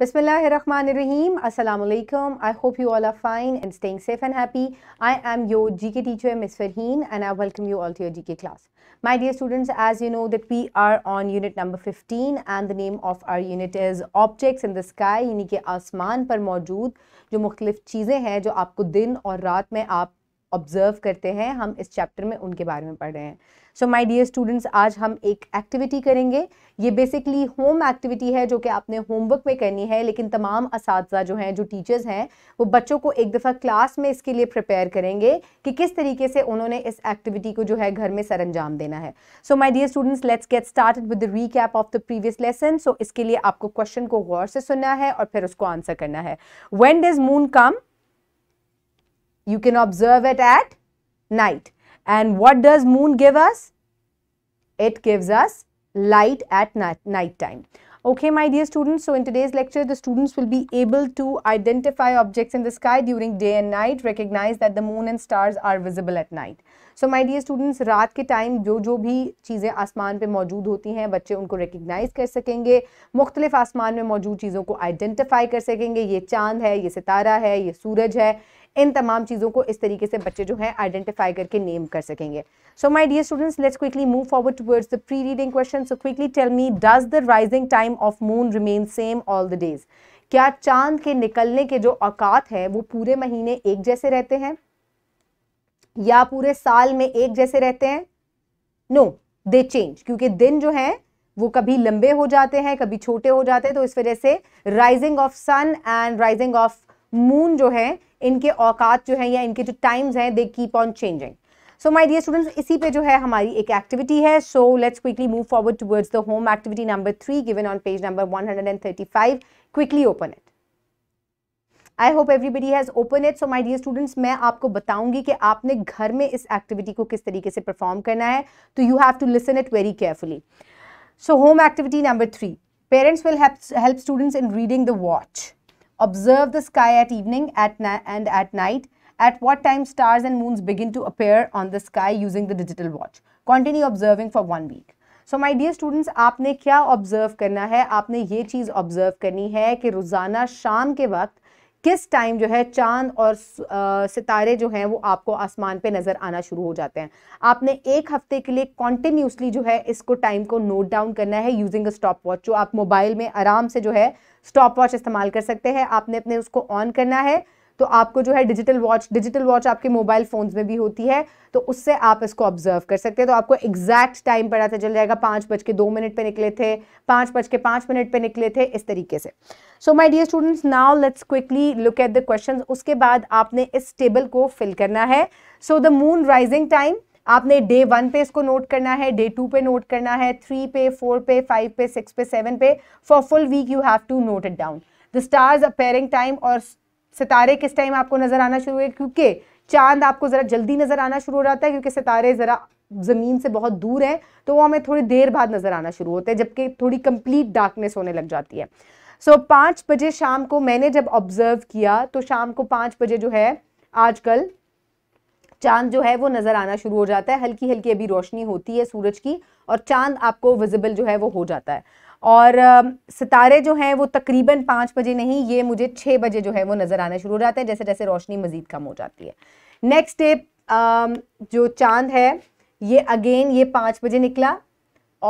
बसमीम अलकुम I hope you all are fine and staying safe and happy I am your G K teacher miss Farheen and I welcome you all to your G K class my dear students as you know that we are on unit number fifteen and the name of our unit is objects in the sky यानी कि आसमान पर मौजूद जो मुख्तलिफ चीज़ें हैं जो आपको दिन और रात में आप ऑब्जर्व करते हैं हम इस चैप्टर में उनके बारे में पढ़ रहे हैं सो माय डियर स्टूडेंट्स आज हम एक एक्टिविटी करेंगे ये बेसिकली होम एक्टिविटी है जो कि आपने होमवर्क में करनी है लेकिन तमाम इस जो हैं जो टीचर्स हैं वो बच्चों को एक दफ़ा क्लास में इसके लिए प्रिपेयर करेंगे कि किस तरीके से उन्होंने इस एक्टिविटी को जो है घर में सर अंजाम देना है so my dear students let's get start with the cap of the previous lesson so इसके लिए आपको क्वेश्चन को गौर से सुनना है और फिर उसको आंसर करना है when does moon come You can observe it at night. And what does moon give us? It gives us light at night night time. Okay, my dear students, so in today's lecture, the students will be able to identify objects in the sky during day and night, recognize that the moon and stars are visible at night. So my dear students रात के time जो जो भी चीज़ें आसमान पे मौजूद होती हैं बच्चे उनको रिकग्नाइज कर सकेंगे मुख्तलिफ आसमान में मौजूद चीज़ों को आइडेंटिफाई कर सकेंगे ये चांद है ये सितारा है ये सूरज है इन तमाम चीज़ों को इस तरीके से बच्चे जो है आइडेंटिफाई करके नेम कर सकेंगे so my dear students let's quickly move forward towards the pre reading question so quickly tell me does the rising time of moon remain same all the days क्या चांद के निकलने के जो औकात है वो पूरे महीने एक जैसे रहते हैं या पूरे साल में एक जैसे रहते हैं नो दे चेंज क्योंकि दिन जो है वो कभी लंबे हो जाते हैं कभी छोटे हो जाते हैं तो इस वजह से rising of sun and rising of moon जो है इनके औकात जो है या इनके जो टाइम्स हैं they keep on changing so my dear students इसी पे जो है हमारी एक एक्टिविटी है so let's quickly move forward towards the home activity number three given on page number 135 quickly open it I hope everybody has open it so my dear students मैं आपको बताऊंगी कि आपने घर में इस एक्टिविटी को किस तरीके से परफॉर्म करना है तो you have to listen it very carefully so home activity number three parents will help students in reading the watch Observe the sky at evening at and at night. At what time stars and moons begin to appear on the sky using the digital watch. Continue observing for one week. So, my dear students, आपने क्या observe करना है आपने ये चीज़ observe करनी है कि रोज़ाना शाम के वक्त किस टाइम जो है चांद और सितारे जो हैं वो आपको आसमान पे नज़र आना शुरू हो जाते हैं आपने एक हफ्ते के लिए कॉन्टिन्यूसली जो है इसको टाइम को नोट डाउन करना है यूजिंग अ स्टॉप वॉच जो आप मोबाइल में आराम से जो है स्टॉप वॉच इस्तेमाल कर सकते हैं आपने अपने उसको ऑन करना है तो आपको जो है डिजिटल वॉच डिजिटल वॉच आपके मोबाइल फ़ोन्स में भी होती है तो उससे आप इसको ऑब्जर्व कर सकते हैं तो आपको एग्जैक्ट टाइम पर पता चल जाएगा पाँच बज के दो मिनट पर निकले थे पाँच बज के पाँच मिनट पर निकले थे इस तरीके से so my dear students now let's quickly look at the question उसके बाद आपने इस टेबल को फिल करना है so the moon rising time आपने डे वन पे इसको नोट करना है डे टू पे नोट करना है थ्री पे फोर पे फाइव पे सिक्स पे सेवन पे for full week you have to note it down the stars appearing time और सितारे किस टाइम आपको नज़र आना शुरू हुए क्योंकि चांद आपको ज़रा जल्दी नज़र आना शुरू हो जाता है क्योंकि सितारे ज़रा ज़मीन से बहुत दूर है तो वो हमें थोड़ी देर बाद नज़र आना शुरू होते हैं जबकि थोड़ी कंप्लीट डार्कनेस होने लग जाती है सो so, बजे शाम को मैंने जब ऑब्ज़र्व किया तो शाम को पाँच बजे जो है आजकल चांद जो है वो नज़र आना शुरू हो जाता है हल्की हल्की अभी रोशनी होती है सूरज की और चांद आपको विजिबल जो है वो हो जाता है और सितारे जो हैं वो तकरीबन पाँच बजे नहीं ये मुझे छः बजे जो है वो नज़र आना शुरू हो जाते हैं जैसे जैसे रोशनी मज़ीद कम हो जाती है नेक्स्ट डे जो चांद है ये अगेन ये पाँच बजे निकला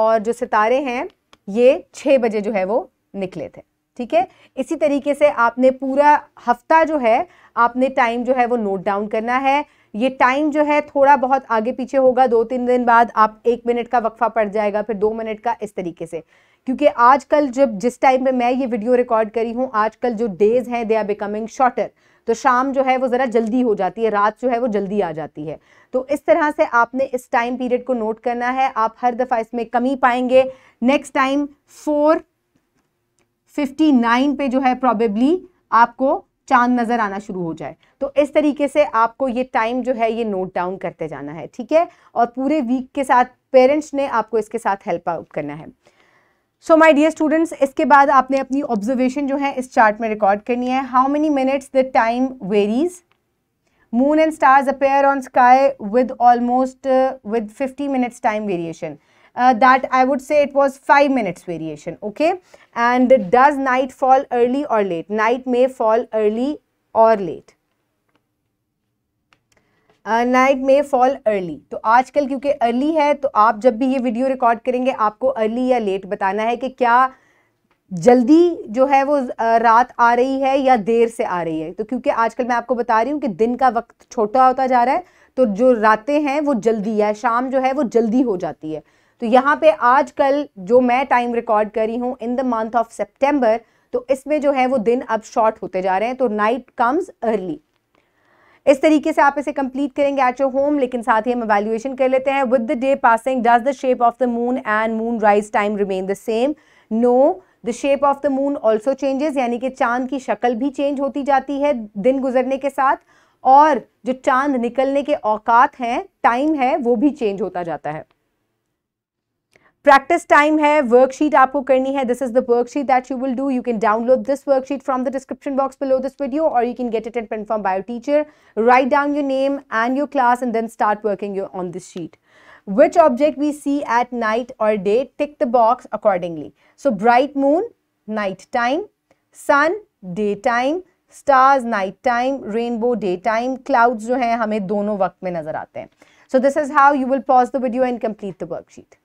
और जो सितारे हैं ये छः बजे जो है वो निकले थे ठीक है इसी तरीके से आपने पूरा हफ्ता जो है आपने टाइम जो है वो नोट डाउन करना है ये टाइम जो है थोड़ा बहुत आगे पीछे होगा दो तीन दिन बाद आप एक मिनट का वक्फा पड़ जाएगा फिर दो मिनट का इस तरीके से क्योंकि आजकल जब जिस टाइम पे मैं ये वीडियो रिकॉर्ड करी हूँ आजकल जो डेज हैं दे आर बिकमिंग शॉर्टर तो शाम जो है वो ज़रा जल्दी हो जाती है रात जो है वो जल्दी आ जाती है तो इस तरह से आपने इस टाइम पीरियड को नोट करना है आप हर दफ़ा इसमें कमी पाएंगे next time four fifty nine पे जो है प्रॉबेबली आपको चांद नज़र आना शुरू हो जाए तो इस तरीके से आपको ये टाइम जो है ये नोट डाउन करते जाना है ठीक है और पूरे वीक के साथ पेरेंट्स ने आपको इसके साथ हेल्प आउट करना है सो माई डियर स्टूडेंट्स इसके बाद आपने अपनी ऑब्जर्वेशन जो है इस चार्ट में रिकॉर्ड करनी है how many minutes the time varies moon and stars appear on sky with almost with fifty minutes time variation uh, that I would say it was 5 minutes variation, okay. And does night fall early or late? Night may fall early or late. Night may fall early तो आजकल क्योंकि early है तो आप जब भी ये video record करेंगे आपको अर्ली या लेट बताना है कि क्या जल्दी जो है वो uh, रात आ रही है या देर से आ रही है तो क्योंकि आजकल मैं आपको बता रही हूँ कि दिन का वक्त छोटा होता जा रहा है तो जो रातें हैं वो जल्दी या शाम जो है वो जल्दी हो जाती है तो यहाँ पे आजकल जो मैं टाइम रिकॉर्ड करी हूँ in the month of September तो इसमें जो है वो दिन अब शॉर्ट होते जा रहे हैं तो नाइट कम्स अर्ली इस तरीके से आप इसे कंप्लीट करेंगे एट योर होम लेकिन साथ ही हम एवेल्युएशन कर लेते हैं with the day passing does the shape of the moon and moon rise time remain the same no the shape of the moon also changes यानी कि चांद की शक्ल भी चेंज होती जाती है दिन गुजरने के साथ और जो चांद निकलने के औकात हैं टाइम है वो भी चेंज होता जाता है प्रैक्टिस टाइम है वर्कशीट आपको करनी है this is the worksheet that you will do you can download this worksheet from the description box below this video और you can get it and print from bio teacher write down your name and your class and then start working your on this sheet which object we see at night और day tick the box accordingly so bright moon night time sun day time stars night time rainbow day time clouds जो हैं हमें दोनों वक्त में नजर आते हैं so this is how you will pause the video and complete the worksheet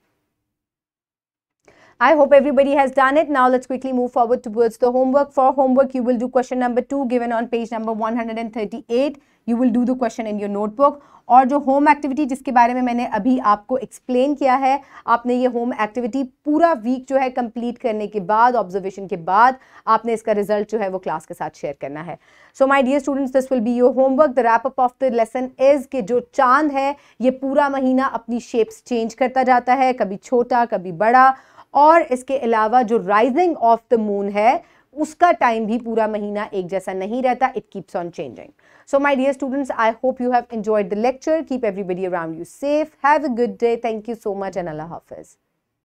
I hope everybody has done it. Now let's quickly move forward towards the homework. For homework, you will do question number two given on page number thirty-eight. You will do the question in your notebook. और जो home activity जिसके बारे में मैंने अभी आपको explain किया है आपने ये होम एक्टिविटी पूरा वीक जो है कंप्लीट करने के बाद ऑब्जर्वेशन के बाद आपने इसका रिजल्ट जो है वो क्लास के साथ शेयर करना है so my dear students this will be your homework the wrap up of the lesson is के जो चांद है ये पूरा महीना अपनी शेप्स चेंज करता जाता है कभी छोटा कभी बड़ा और इसके अलावा जो राइजिंग ऑफ द मून है उसका टाइम भी पूरा महीना एक जैसा नहीं रहता it keeps on changing so my dear students I hope you have enjoyed the lecture keep everybody around you safe have a good day thank you so much and अल्लाह हाफिज़